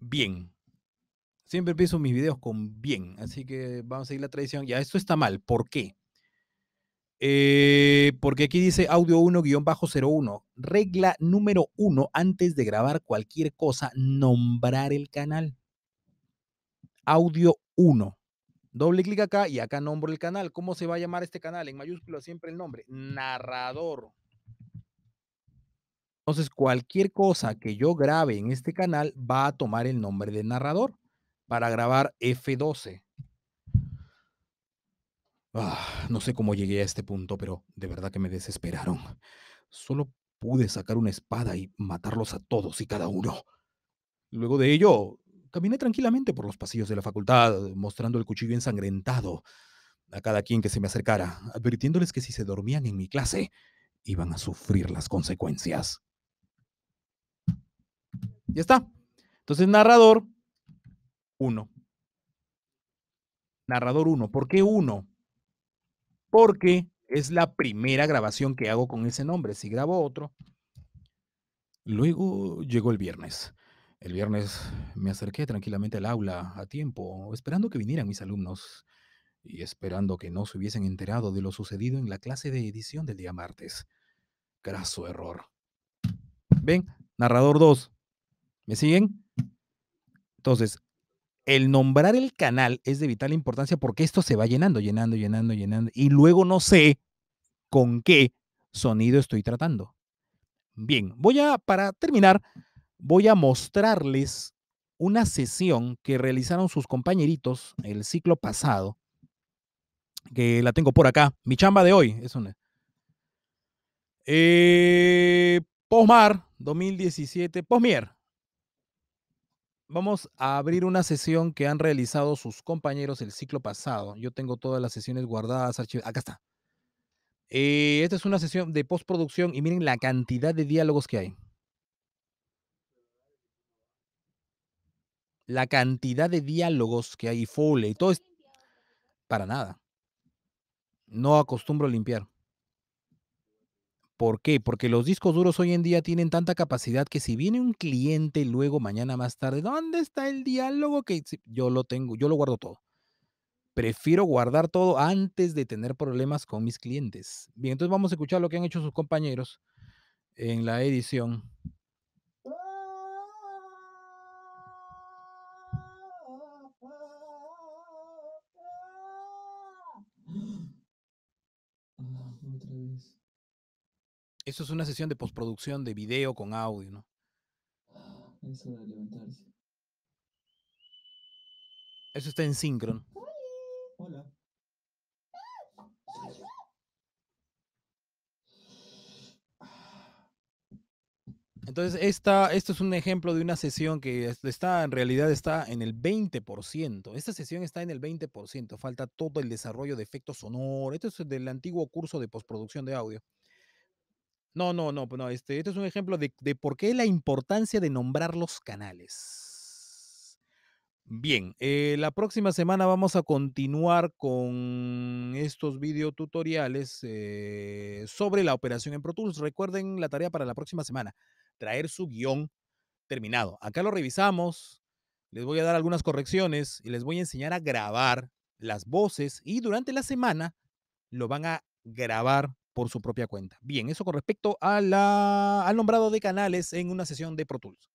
bien. Siempre empiezo mis videos con bien, así que vamos a seguir la tradición. Ya, esto está mal. ¿Por qué? Eh, porque aquí dice audio 1-01. Regla número 1, antes de grabar cualquier cosa, nombrar el canal. Audio 1. Doble clic acá y acá nombro el canal. ¿Cómo se va a llamar este canal? En mayúsculo siempre el nombre. Narrador. Entonces, cualquier cosa que yo grabe en este canal va a tomar el nombre de narrador para grabar F12. Ah, no sé cómo llegué a este punto, pero de verdad que me desesperaron. Solo pude sacar una espada y matarlos a todos y cada uno. Luego de ello, caminé tranquilamente por los pasillos de la facultad, mostrando el cuchillo ensangrentado a cada quien que se me acercara, advirtiéndoles que si se dormían en mi clase, iban a sufrir las consecuencias. Ya está. Entonces, narrador 1. Narrador 1. ¿Por qué 1? Porque es la primera grabación que hago con ese nombre. Si grabo otro. Luego llegó el viernes. El viernes me acerqué tranquilamente al aula a tiempo, esperando que vinieran mis alumnos y esperando que no se hubiesen enterado de lo sucedido en la clase de edición del día martes. Graso error. Ven, narrador 2. ¿Me siguen? Entonces, el nombrar el canal es de vital importancia porque esto se va llenando, llenando, llenando, llenando. Y luego no sé con qué sonido estoy tratando. Bien, voy a, para terminar, voy a mostrarles una sesión que realizaron sus compañeritos el ciclo pasado, que la tengo por acá. Mi chamba de hoy es una. Eh, Posmar 2017, Posmier Vamos a abrir una sesión que han realizado sus compañeros el ciclo pasado. Yo tengo todas las sesiones guardadas, archivadas. Acá está. Eh, esta es una sesión de postproducción y miren la cantidad de diálogos que hay. La cantidad de diálogos que hay y todo es para nada. No acostumbro a limpiar. ¿Por qué? Porque los discos duros hoy en día tienen tanta capacidad que si viene un cliente luego mañana más tarde, ¿dónde está el diálogo que yo lo tengo? Yo lo guardo todo. Prefiero guardar todo antes de tener problemas con mis clientes. Bien, entonces vamos a escuchar lo que han hecho sus compañeros en la edición. Otra vez. Eso es una sesión de postproducción de video con audio, ¿no? Eso de levantarse. Eso está en síncrono. Hola. Entonces, esta, esto es un ejemplo de una sesión que está, en realidad está en el 20%. Esta sesión está en el 20%. Falta todo el desarrollo de efectos sonoros. Esto es del antiguo curso de postproducción de audio. No, no, no, Este, este es un ejemplo de, por qué la importancia de nombrar los canales. Bien, eh, la próxima semana vamos a continuar con estos videotutoriales eh, sobre la operación en Pro Tools. Recuerden la tarea para la próxima semana, traer su guión terminado. Acá lo revisamos, les voy a dar algunas correcciones y les voy a enseñar a grabar las voces y durante la semana lo van a grabar por su propia cuenta. Bien, eso con respecto a la, al nombrado de canales en una sesión de Pro Tools.